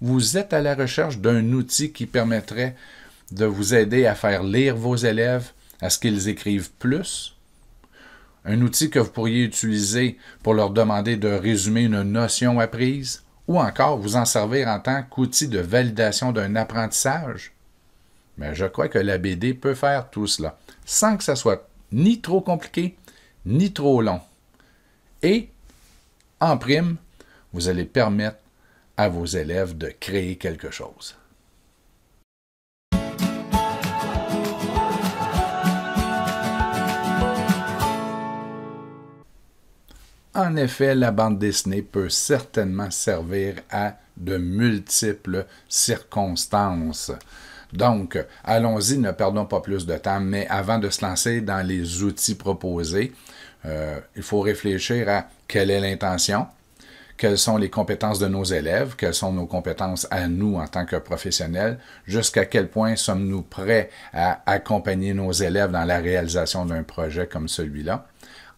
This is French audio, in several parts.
vous êtes à la recherche d'un outil qui permettrait de vous aider à faire lire vos élèves, à ce qu'ils écrivent plus, un outil que vous pourriez utiliser pour leur demander de résumer une notion apprise, ou encore vous en servir en tant qu'outil de validation d'un apprentissage. Mais ben, je crois que la BD peut faire tout cela, sans que ça soit ni trop compliqué, ni trop long. Et, en prime, vous allez permettre à vos élèves de créer quelque chose. En effet, la bande dessinée peut certainement servir à de multiples circonstances. Donc, allons-y, ne perdons pas plus de temps, mais avant de se lancer dans les outils proposés, euh, il faut réfléchir à quelle est l'intention, quelles sont les compétences de nos élèves, quelles sont nos compétences à nous en tant que professionnels, jusqu'à quel point sommes-nous prêts à accompagner nos élèves dans la réalisation d'un projet comme celui-là.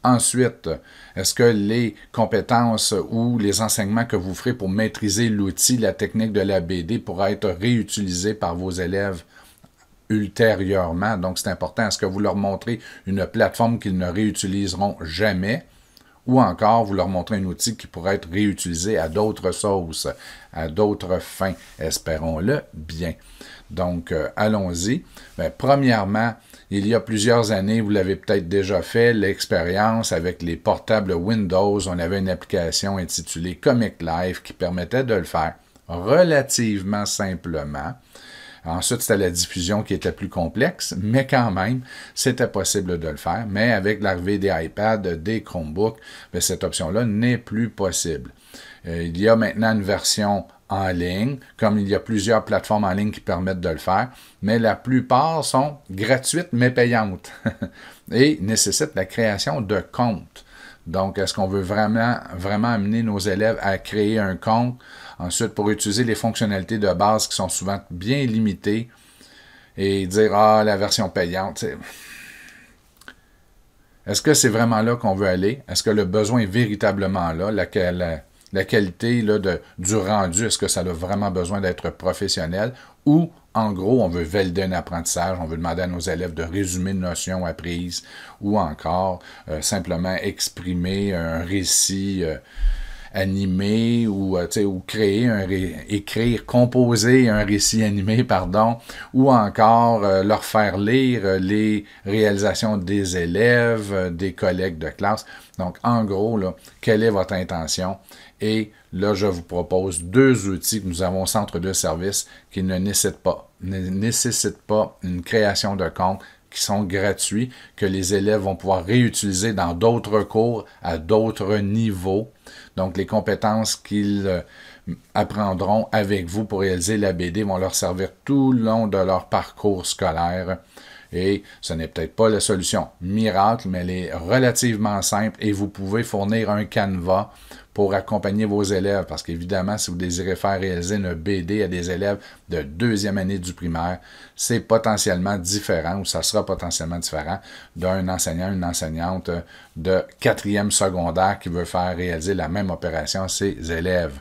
Ensuite, est-ce que les compétences ou les enseignements que vous ferez pour maîtriser l'outil, la technique de la BD pourra être réutilisés par vos élèves ultérieurement? Donc, c'est important. Est-ce que vous leur montrez une plateforme qu'ils ne réutiliseront jamais? ou encore vous leur montrer un outil qui pourrait être réutilisé à d'autres sauces, à d'autres fins, espérons-le bien. Donc, euh, allons-y. Ben, premièrement, il y a plusieurs années, vous l'avez peut-être déjà fait, l'expérience avec les portables Windows, on avait une application intitulée Comic Life qui permettait de le faire relativement simplement. Ensuite, c'était la diffusion qui était plus complexe, mais quand même, c'était possible de le faire. Mais avec l'arrivée des iPads, des Chromebooks, ben, cette option-là n'est plus possible. Euh, il y a maintenant une version en ligne, comme il y a plusieurs plateformes en ligne qui permettent de le faire, mais la plupart sont gratuites mais payantes et nécessitent la création de comptes. Donc, est-ce qu'on veut vraiment, vraiment amener nos élèves à créer un compte? Ensuite, pour utiliser les fonctionnalités de base qui sont souvent bien limitées et dire Ah, la version payante. Est-ce que c'est vraiment là qu'on veut aller? Est-ce que le besoin est véritablement là? La, qualité de, du rendu, est-ce que ça a vraiment besoin d'être professionnel ou, en gros, on veut valider un apprentissage, on veut demander à nos élèves de résumer une notion apprise ou encore euh, simplement exprimer un récit euh, animé ou, euh, ou créer écrire, composer un récit animé, pardon, ou encore leur faire lire les réalisations des élèves, des collègues de classe. Donc, en gros, quelle est votre intention et là, je vous propose deux outils que nous avons au centre de service qui ne nécessitent pas, une création de compte, qui sont gratuits, que les élèves vont pouvoir réutiliser dans d'autres cours à d'autres niveaux. Donc, les compétences qu'ils euh, apprendront avec vous pour réaliser la BD vont leur servir tout le long de leur parcours scolaire. Et ce n'est peut-être pas la solution miracle, mais elle est relativement simple et vous pouvez fournir un canevas pour accompagner vos élèves. Parce qu'évidemment, si vous désirez faire réaliser une BD à des élèves de deuxième année du primaire, c'est potentiellement différent ou ça sera potentiellement différent d'un enseignant, une enseignante de quatrième secondaire qui veut faire réaliser la même opération à ses élèves.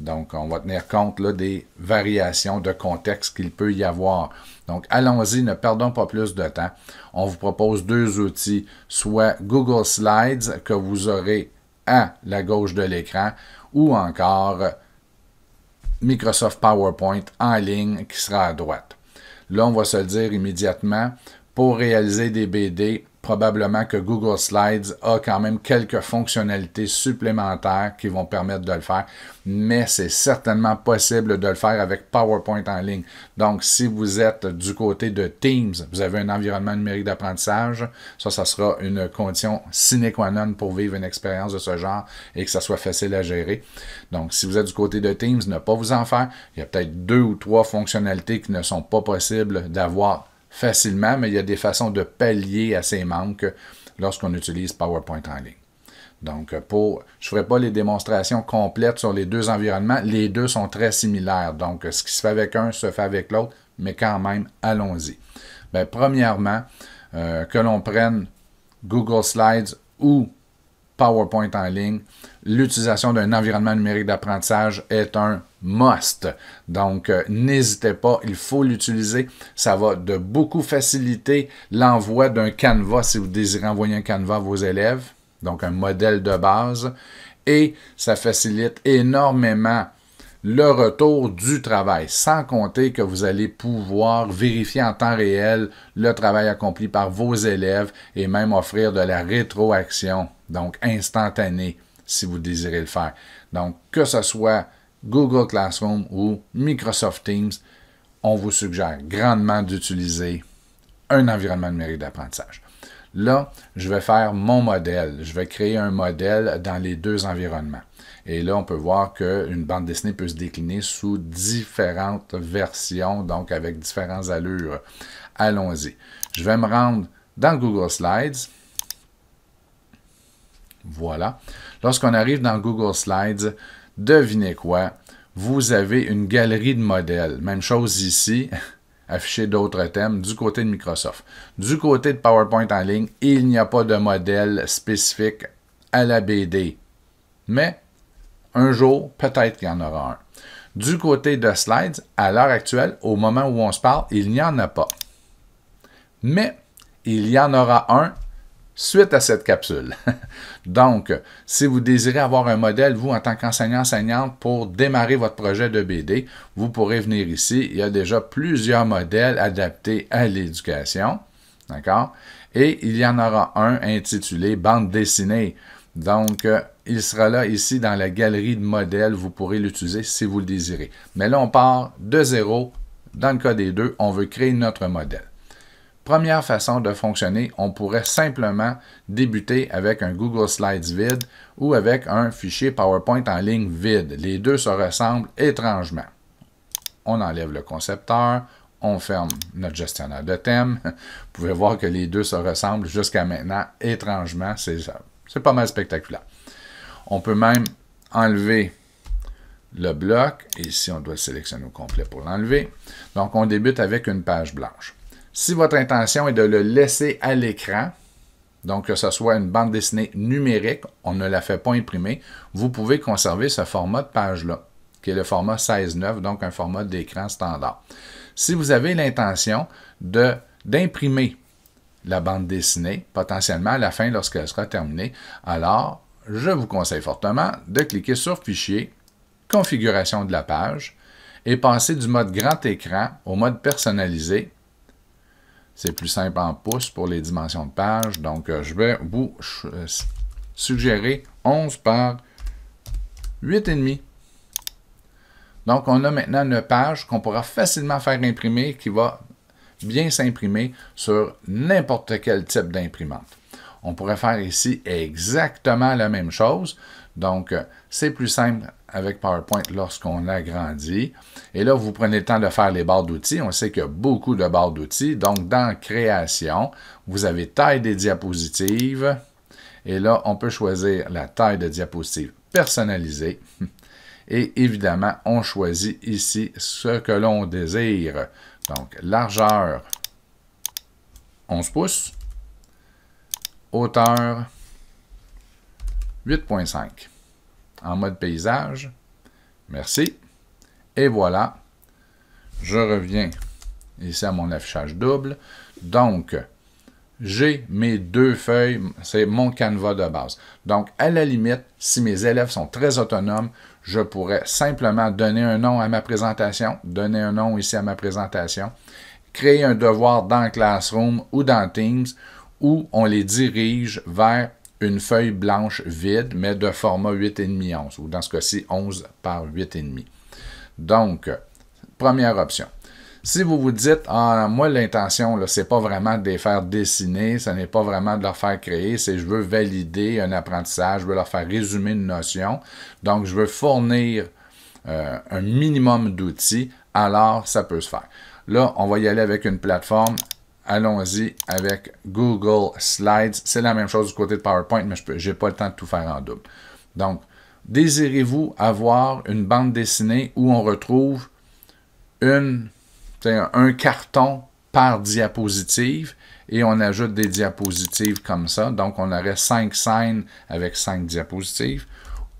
Donc, on va tenir compte des variations de contexte qu'il peut y avoir. Donc, allons-y, ne perdons pas plus de temps. On vous propose deux outils, soit Google Slides que vous aurez à la gauche de l'écran ou encore Microsoft PowerPoint en ligne qui sera à droite. Là, on va se le dire immédiatement, pour réaliser des BD, probablement que Google Slides a quand même quelques fonctionnalités supplémentaires qui vont permettre de le faire, mais c'est certainement possible de le faire avec PowerPoint en ligne. Donc, si vous êtes du côté de Teams, vous avez un environnement numérique d'apprentissage, ça, ça sera une condition sine qua non pour vivre une expérience de ce genre et que ça soit facile à gérer. Donc, si vous êtes du côté de Teams, ne pas vous en faire. Il y a peut-être deux ou trois fonctionnalités qui ne sont pas possibles d'avoir facilement, mais il y a des façons de pallier à ces manques lorsqu'on utilise PowerPoint en ligne. Donc, euh, pour, je ne ferai pas les démonstrations complètes sur les deux environnements. Les deux sont très similaires. Donc, euh, ce qui se fait avec un se fait avec l'autre, mais quand même, allons-y. Ben, premièrement, euh, que l'on prenne Google Slides ou PowerPoint en ligne. L'utilisation d'un environnement numérique d'apprentissage est un must. Donc, euh, n'hésitez pas, il faut l'utiliser. Ça va de beaucoup faciliter l'envoi d'un Canva si vous désirez envoyer un Canva à vos élèves, donc un modèle de base. Et ça facilite énormément le retour du travail, sans compter que vous allez pouvoir vérifier en temps réel le travail accompli par vos élèves et même offrir de la rétroaction, donc instantanée, si vous désirez le faire. Donc, que ce soit Google Classroom ou Microsoft Teams, on vous suggère grandement d'utiliser un environnement numérique d'apprentissage. Là, je vais faire mon modèle. Je vais créer un modèle dans les deux environnements. Et là, on peut voir qu'une bande dessinée peut se décliner sous différentes versions, donc avec différentes allures. Allons-y. Je vais me rendre dans Google Slides. Voilà. Lorsqu'on arrive dans Google Slides, devinez quoi? Vous avez une galerie de modèles. Même chose ici, afficher d'autres thèmes du côté de Microsoft. Du côté de PowerPoint en ligne, il n'y a pas de modèle spécifique à la BD. Mais un jour, peut-être qu'il y en aura un. Du côté de Slides, à l'heure actuelle, au moment où on se parle, il n'y en a pas. Mais il y en aura un suite à cette capsule. Donc, si vous désirez avoir un modèle, vous, en tant qu'enseignant-enseignante, pour démarrer votre projet de BD, vous pourrez venir ici. Il y a déjà plusieurs modèles adaptés à l'éducation. D'accord? Et il y en aura un intitulé Bande dessinée. Donc, euh, il sera là ici dans la galerie de modèles. Vous pourrez l'utiliser si vous le désirez. Mais là, on part de zéro. Dans le cas des deux, on veut créer notre modèle. Première façon de fonctionner, on pourrait simplement débuter avec un Google Slides vide ou avec un fichier PowerPoint en ligne vide. Les deux se ressemblent étrangement. On enlève le concepteur, on ferme notre gestionnaire de thème. Vous pouvez voir que les deux se ressemblent jusqu'à maintenant étrangement. C'est c'est pas mal spectaculaire. On peut même enlever le bloc. ici, on doit le sélectionner au complet pour l'enlever. Donc, on débute avec une page blanche. Si votre intention est de le laisser à l'écran, donc que ce soit une bande dessinée numérique, on ne la fait pas imprimer, vous pouvez conserver ce format de page-là, qui est le format 16.9, donc un format d'écran standard. Si vous avez l'intention d'imprimer la bande dessinée, potentiellement à la fin lorsqu'elle sera terminée, alors je vous conseille fortement de cliquer sur Fichier, Configuration de la page et passer du mode grand écran au mode personnalisé. C'est plus simple en pouces pour les dimensions de page, donc euh, je vais vous euh, suggérer 11 par 8,5. Donc, on a maintenant une page qu'on pourra facilement faire imprimer qui va bien s'imprimer sur n'importe quel type d'imprimante. On pourrait faire ici exactement la même chose. Donc, euh, c'est plus simple avec PowerPoint lorsqu'on l'agrandit. Et là, vous prenez le temps de faire les barres d'outils. On sait qu'il y a beaucoup de barres d'outils. Donc, dans Création, vous avez taille des diapositives. Et là, on peut choisir la taille de diapositive personnalisée. Et évidemment, on choisit ici ce que l'on désire. Donc, largeur 11 pouces, hauteur 8.5 en mode paysage. Merci. Et voilà, je reviens ici à mon affichage double. Donc, j'ai mes deux feuilles, c'est mon canevas de base. Donc, à la limite, si mes élèves sont très autonomes, je pourrais simplement donner un nom à ma présentation, donner un nom ici à ma présentation, créer un devoir dans Classroom ou dans Teams où on les dirige vers une feuille blanche vide, mais de format 8,5-11, ou dans ce cas-ci 11 par 8,5. Donc, première option. Si vous vous dites, ah, moi, l'intention, ce n'est pas vraiment de les faire dessiner, ce n'est pas vraiment de leur faire créer, c'est je veux valider un apprentissage, je veux leur faire résumer une notion. Donc, je veux fournir euh, un minimum d'outils, alors ça peut se faire. Là, on va y aller avec une plateforme. Allons-y avec Google Slides. C'est la même chose du côté de PowerPoint, mais je n'ai pas le temps de tout faire en double. Donc, désirez-vous avoir une bande dessinée où on retrouve une un carton par diapositive et on ajoute des diapositives comme ça. Donc, on aurait cinq scènes avec cinq diapositives.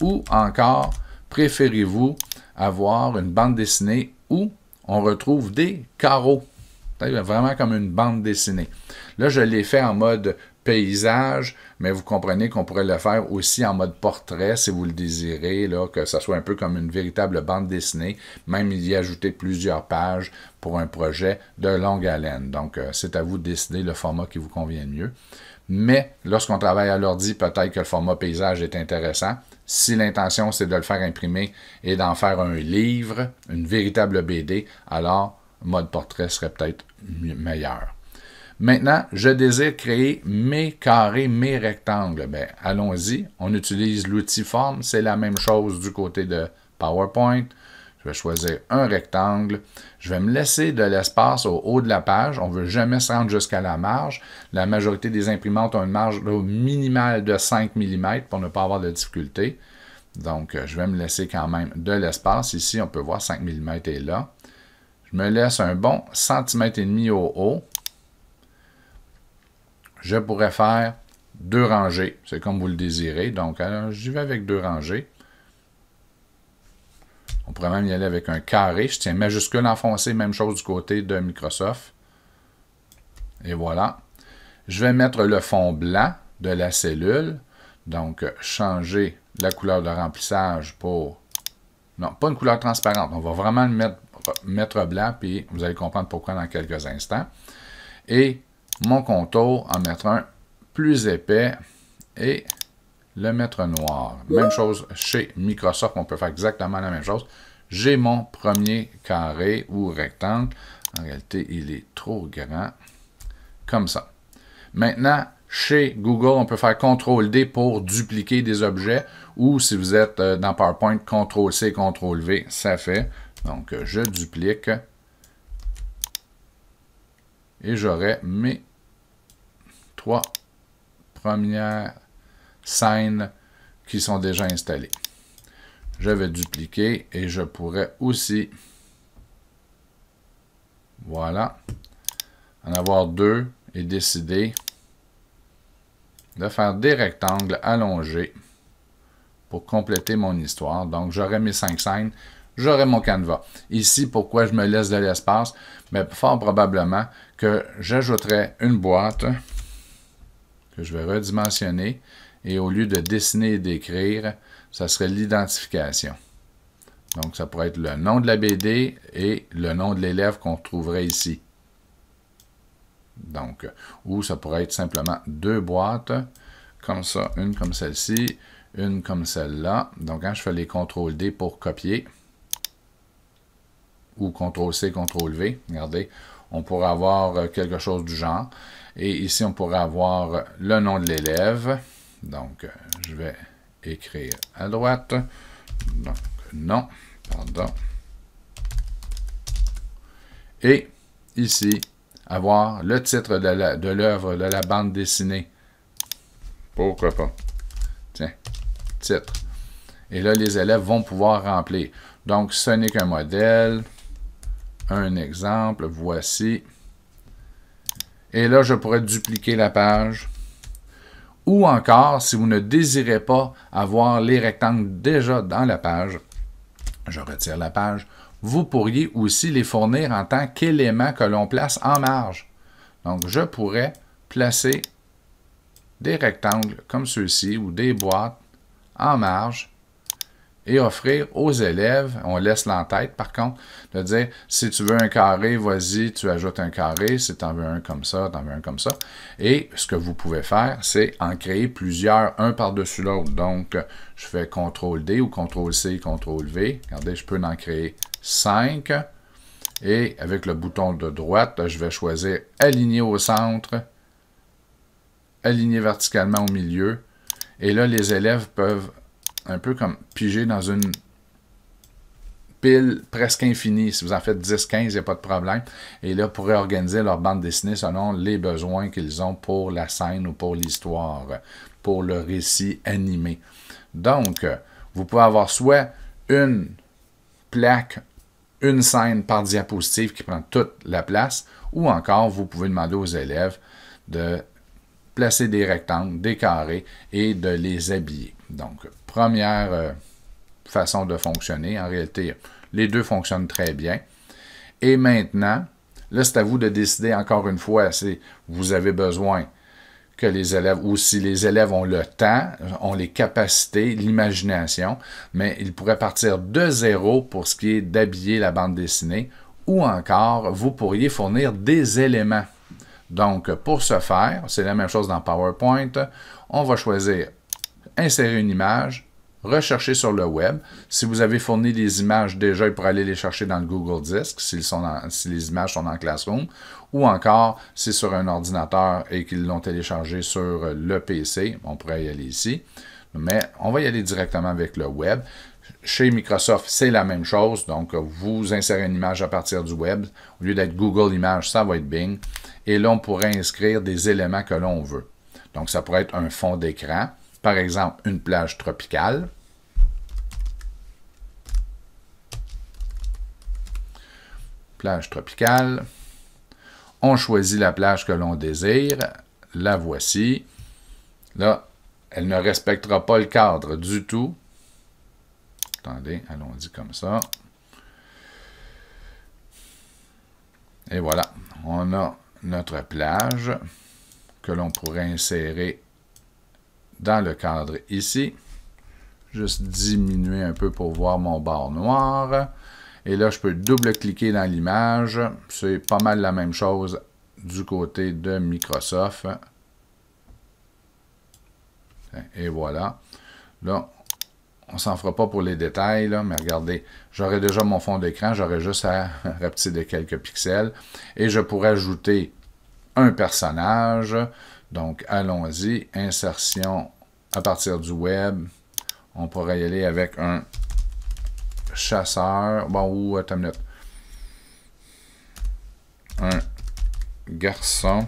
Ou encore, préférez-vous avoir une bande dessinée où on retrouve des carreaux? vraiment comme une bande dessinée. Là, je l'ai fait en mode paysage, mais vous comprenez qu'on pourrait le faire aussi en mode portrait si vous le désirez, là, que ça soit un peu comme une véritable bande dessinée, même y ajouter plusieurs pages pour un projet de longue haleine. Donc, euh, c'est à vous de décider le format qui vous convient le mieux. Mais lorsqu'on travaille à l'ordi, peut-être que le format paysage est intéressant. Si l'intention, c'est de le faire imprimer et d'en faire un livre, une véritable BD, alors mode portrait serait peut-être meilleur. Maintenant, je désire créer mes carrés, mes rectangles. Ben, allons-y. On utilise l'outil forme. C'est la même chose du côté de PowerPoint. Je vais choisir un rectangle. Je vais me laisser de l'espace au haut de la page. On ne veut jamais se rendre jusqu'à la marge. La majorité des imprimantes ont une marge minimale de 5 mm pour ne pas avoir de difficulté. Donc, euh, je vais me laisser quand même de l'espace. Ici, on peut voir 5 mm est là. Je me laisse un bon centimètre et demi au haut je pourrais faire deux rangées. C'est comme vous le désirez. Donc, euh, j'y vais avec deux rangées. On pourrait même y aller avec un carré. Je tiens majuscule enfoncé, même chose du côté de Microsoft. Et voilà. Je vais mettre le fond blanc de la cellule. Donc, changer la couleur de remplissage pour... Non, pas une couleur transparente. On va vraiment le mettre, mettre blanc, puis vous allez comprendre pourquoi dans quelques instants. Et mon contour, en mettre un plus épais et le mettre noir. Même chose chez Microsoft, on peut faire exactement la même chose. J'ai mon premier carré ou rectangle. En réalité, il est trop grand. Comme ça. Maintenant, chez Google, on peut faire CTRL-D pour dupliquer des objets ou si vous êtes euh, dans PowerPoint, CTRL-C, CTRL-V, ça fait. Donc, euh, je duplique et j'aurai mes trois premières scènes qui sont déjà installées. Je vais dupliquer et je pourrais aussi, voilà, en avoir deux et décider de faire des rectangles allongés pour compléter mon histoire. Donc, j'aurai mes cinq scènes, j'aurai mon canevas. Ici, pourquoi je me laisse de l'espace? Mais ben, fort probablement que j'ajouterai une boîte que je vais redimensionner. Et au lieu de dessiner et d'écrire, ça serait l'identification. Donc, ça pourrait être le nom de la BD et le nom de l'élève qu'on trouverait ici. Donc, ou ça pourrait être simplement deux boîtes, comme ça, une comme celle-ci, une comme celle-là. Donc, quand je fais les CTRL D pour copier, ou CTRL C, CTRL V, regardez, on pourrait avoir quelque chose du genre. Et ici, on pourrait avoir le nom de l'élève. Donc, euh, je vais écrire à droite. Donc, non, pardon. Et ici, avoir le titre de l'œuvre de, de, la bande dessinée. Pourquoi pas? Tiens, titre. Et là, les élèves vont pouvoir remplir. Donc, ce n'est qu'un modèle, un exemple, voici. Et là, je pourrais dupliquer la page. Ou encore, si vous ne désirez pas avoir les rectangles déjà dans la page, je retire la page, vous pourriez aussi les fournir en tant qu'éléments que l'on place en marge. Donc, je pourrais placer des rectangles comme ceux-ci ou des boîtes en marge et offrir aux élèves, on laisse l'en-tête par contre, de dire si tu veux un carré, vas-y, tu ajoutes un carré, si tu en veux un comme ça, tu en veux un comme ça. Et ce que vous pouvez faire, c'est en créer plusieurs, un par-dessus l'autre. Donc, je fais CTRL D ou CTRL C, CTRL V. Regardez, je peux en créer cinq, Et avec le bouton de droite, je vais choisir aligner au centre, aligner verticalement au milieu. Et là, les élèves peuvent un peu comme pigé dans une pile presque infinie. Si vous en faites 10, 15, il n'y a pas de problème. Et là, pour organiser leur bande dessinée selon les besoins qu'ils ont pour la scène ou pour l'histoire, pour le récit animé. Donc, euh, vous pouvez avoir soit une plaque, une scène par diapositive qui prend toute la place, ou encore vous pouvez demander aux élèves de placer des rectangles, des carrés et de les habiller. Donc, première euh, façon de fonctionner. En réalité, les deux fonctionnent très bien. Et maintenant, là, c'est à vous de décider encore une fois si vous avez besoin que les élèves, ou si les élèves ont le temps, ont les capacités, l'imagination, mais ils pourraient partir de zéro pour ce qui est d'habiller la bande dessinée, ou encore, vous pourriez fournir des éléments. Donc, pour ce faire, c'est la même chose dans PowerPoint, on va choisir insérer une image, rechercher sur le web. Si vous avez fourni des images déjà, il pourrait aller les chercher dans le Google Disk si, les images sont en Classroom, ou encore si sur un ordinateur et qu'ils l'ont téléchargé sur le PC, on pourrait y aller ici. Mais on va y aller directement avec le web. Chez Microsoft, c'est la même chose. Donc, vous insérez une image à partir du web. Au lieu d'être Google Images, ça va être Bing. Et là, on pourrait inscrire des éléments que l'on veut. Donc, ça pourrait être un fond d'écran par exemple, une plage tropicale. Plage tropicale. On choisit la plage que l'on désire. La voici. Là, elle ne respectera pas le cadre du tout. Attendez, allons-y comme ça. Et voilà, on a notre plage que l'on pourrait insérer dans le cadre ici. Juste diminuer un peu pour voir mon bord noir. Et là, je peux double-cliquer dans l'image. C'est pas mal la même chose du côté de Microsoft. Et voilà. Là, on s'en fera pas pour les détails, mais regardez, j'aurais déjà mon fond d'écran, j'aurais juste à rapetisser de quelques pixels. Et je pourrais ajouter un personnage. Donc, allons-y. Insertion à partir du web. On pourrait y aller avec un chasseur. Bon, ou, attends une Un garçon.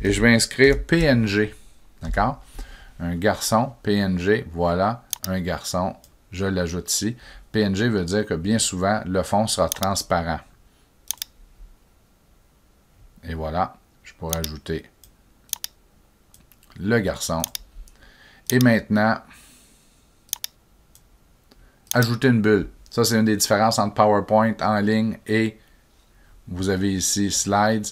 Et je vais inscrire PNG. D'accord? Un garçon, PNG, voilà, un garçon. Je l'ajoute ici. PNG veut dire que bien souvent, le fond sera transparent. Et voilà, je pourrais ajouter le garçon. Et maintenant, ajouter une bulle. Ça, c'est une des différences entre PowerPoint en ligne et vous avez ici Slides.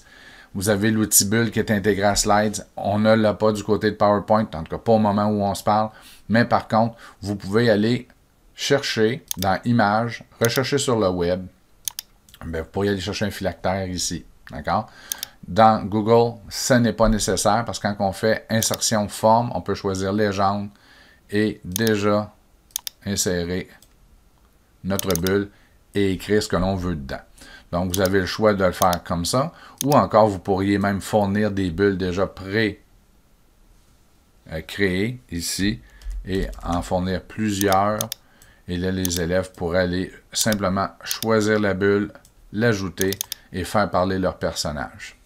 Vous avez l'outil bulle qui est intégré à Slides. On ne l'a pas du côté de PowerPoint, en tout cas pas au moment où on se parle. Mais par contre, vous pouvez aller chercher dans Images, rechercher sur le web. Ben, vous pourriez aller chercher un phylactère ici. D'accord? Dans Google, ce n'est pas nécessaire parce que quand on fait insertion forme, on peut choisir légende et déjà insérer notre bulle et écrire ce que l'on veut dedans. Donc, vous avez le choix de le faire comme ça, ou encore vous pourriez même fournir des bulles déjà pré-créées ici et en fournir plusieurs. Et là, les élèves pourraient aller simplement choisir la bulle, l'ajouter et faire parler leur personnage.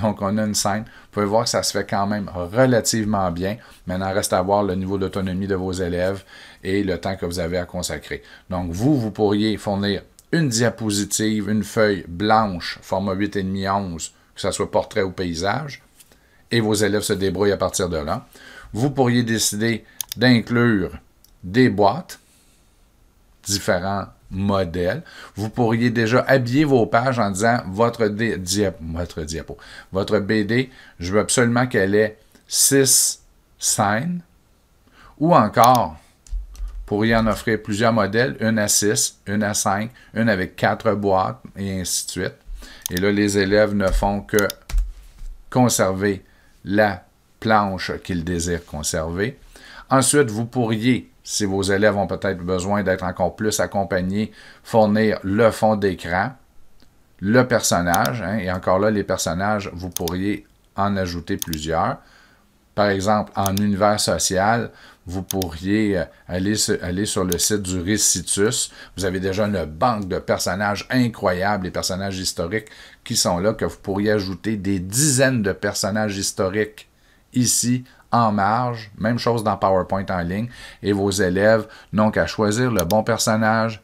Donc, on a une scène. Vous pouvez voir que ça se fait quand même relativement bien. Maintenant, reste à voir le niveau d'autonomie de vos élèves et le temps que vous avez à consacrer. Donc, vous, vous pourriez fournir une diapositive, une feuille blanche, format 8,5-11, que ce soit portrait ou paysage, et vos élèves se débrouillent à partir de là. Vous pourriez décider d'inclure des boîtes, différents modèles. Vous pourriez déjà habiller vos pages en disant votre, votre diapo, votre BD, je veux absolument qu'elle ait 6 scènes. Ou encore, vous pourriez en offrir plusieurs modèles, une à 6, une à 5, une avec quatre boîtes, et ainsi de suite. Et là, les élèves ne font que conserver la planche qu'ils désirent conserver. Ensuite, vous pourriez si vos élèves ont peut-être besoin d'être encore plus accompagnés, fournir le fond d'écran, le personnage, hein, et encore là, les personnages, vous pourriez en ajouter plusieurs. Par exemple, en univers social, vous pourriez euh, aller, sur le site du Récitus. Vous avez déjà une banque de personnages incroyables, les personnages historiques qui sont là, que vous pourriez ajouter des dizaines de personnages historiques ici en marge, même chose dans PowerPoint en ligne, et vos élèves n'ont qu'à choisir le bon personnage,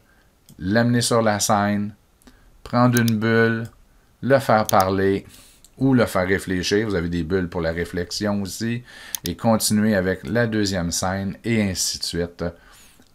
l'amener sur la scène, prendre une bulle, le faire parler ou le faire réfléchir. Vous avez des bulles pour la réflexion aussi, et continuer avec la deuxième scène, et ainsi de suite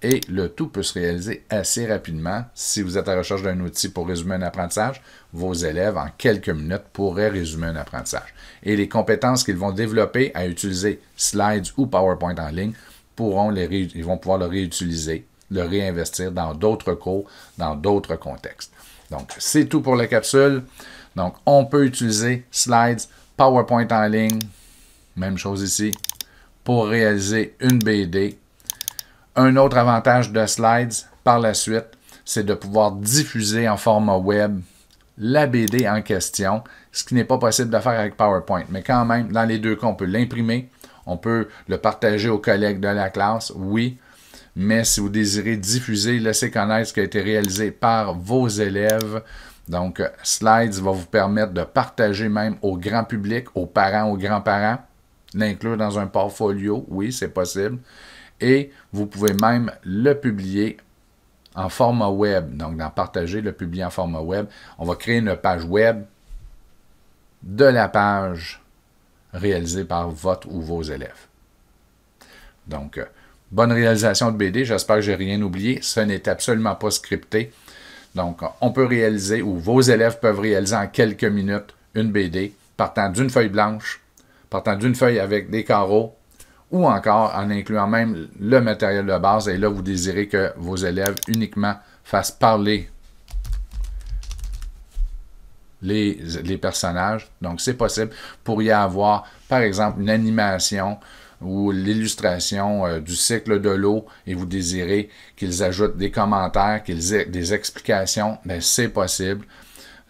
et le tout peut se réaliser assez rapidement. Si vous êtes à la recherche d'un outil pour résumer un apprentissage, vos élèves, en quelques minutes, pourraient résumer un apprentissage. Et les compétences qu'ils vont développer à utiliser slides ou PowerPoint en ligne, pourront les ils vont pouvoir le réutiliser, le réinvestir dans d'autres cours, dans d'autres contextes. Donc, c'est tout pour la capsule. Donc, on peut utiliser slides, PowerPoint en ligne, même chose ici, pour réaliser une BD un autre avantage de Slides par la suite, c'est de pouvoir diffuser en format web la BD en question, ce qui n'est pas possible de faire avec PowerPoint. Mais quand même, dans les deux cas, on peut l'imprimer, on peut le partager aux collègues de la classe, oui, mais si vous désirez diffuser, laissez connaître ce qui a été réalisé par vos élèves. Donc, Slides va vous permettre de partager même au grand public, aux parents, aux grands-parents, l'inclure dans un portfolio, oui, c'est possible et vous pouvez même le publier en format web. Donc, dans partager, le publier en format web, on va créer une page web de la page réalisée par votre ou vos élèves. Donc, euh, bonne réalisation de BD. J'espère que j'ai rien oublié. Ce n'est absolument pas scripté. Donc, on peut réaliser ou vos élèves peuvent réaliser en quelques minutes une BD partant d'une feuille blanche, partant d'une feuille avec des carreaux, ou encore en incluant même le matériel de base. Et là, vous désirez que vos élèves uniquement fassent parler les, personnages. Donc, c'est possible. Pour y avoir, par exemple, une animation ou l'illustration euh, du cycle de l'eau et vous désirez qu'ils ajoutent des commentaires, qu'ils aient des explications, mais ben, c'est possible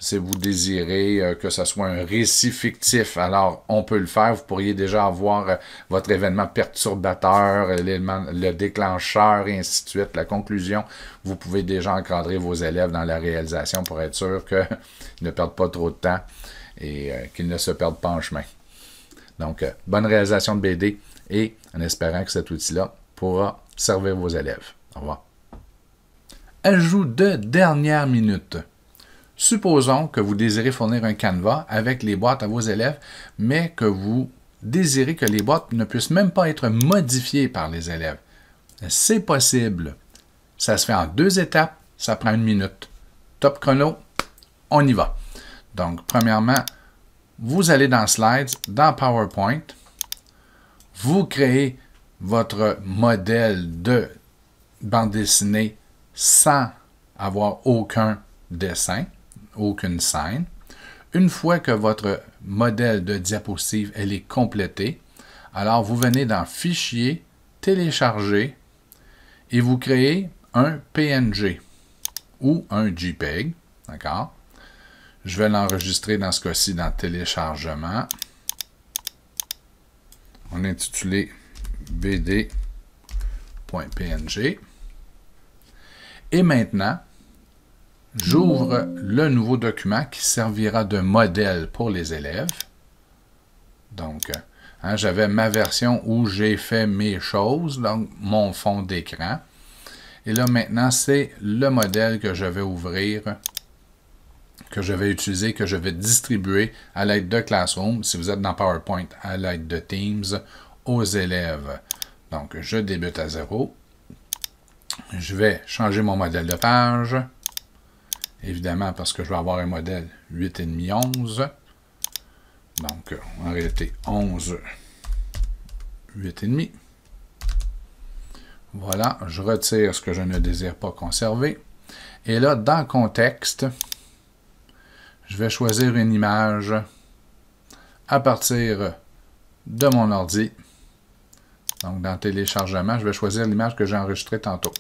si vous désirez euh, que ce soit un récit fictif, alors on peut le faire. Vous pourriez déjà avoir euh, votre événement perturbateur, euh, le déclencheur, et ainsi de suite, la conclusion. Vous pouvez déjà encadrer vos élèves dans la réalisation pour être sûr qu'ils ne perdent pas trop de temps et qu'ils ne se perdent pas en chemin. Donc, bonne réalisation de BD et en espérant que cet outil-là pourra servir vos élèves. Au revoir. Ajout de dernière minute. Supposons que vous désirez fournir un canevas avec les boîtes à vos élèves, mais que vous désirez que les boîtes ne puissent même pas être modifiées par les élèves. C'est possible. Ça se fait en deux étapes, ça prend une minute. Top chrono, on y va. Donc, premièrement, vous allez dans Slides, dans PowerPoint, vous créez votre modèle de bande dessinée sans avoir aucun dessin aucune scène. Une fois que votre modèle de diapositive est complété, alors vous venez dans Fichier, Télécharger et vous créez un PNG ou un JPEG. D'accord? Je vais l'enregistrer dans ce cas-ci dans Téléchargement. On intitulé bd.png. Et maintenant, J'ouvre le nouveau document qui servira de modèle pour les élèves. Donc, hein, j'avais ma version où j'ai fait mes choses, donc mon fond d'écran. Et là, maintenant, c'est le modèle que je vais ouvrir, que je vais utiliser, que je vais distribuer à l'aide de Classroom, si vous êtes dans PowerPoint, à l'aide de Teams, aux élèves. Donc, je débute à zéro. Je vais changer mon modèle de page. Évidemment, parce que je vais avoir un modèle 8,5, 11. Donc, euh, en réalité, 11, 8,5. Voilà, je retire ce que je ne désire pas conserver. Et là, dans Contexte, je vais choisir une image à partir de mon ordi. Donc, dans Téléchargement, je vais choisir l'image que j'ai enregistrée tantôt.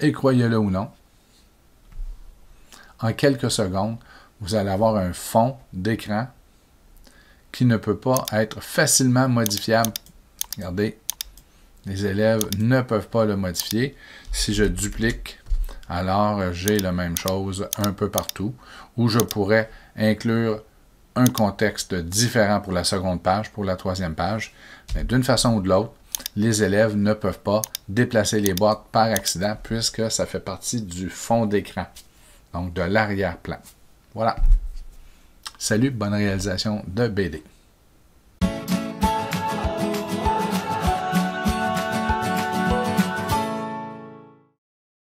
Et croyez-le ou non, en quelques secondes, vous allez avoir un fond d'écran qui ne peut pas être facilement modifiable. Regardez, les élèves ne peuvent pas le modifier. Si je duplique, alors euh, j'ai la même chose un peu partout, où je pourrais inclure un contexte différent pour la seconde page, pour la troisième page. Mais d'une façon ou de l'autre, les élèves ne peuvent pas déplacer les boîtes par accident puisque ça fait partie du fond d'écran donc de l'arrière-plan. Voilà. Salut, bonne réalisation de BD.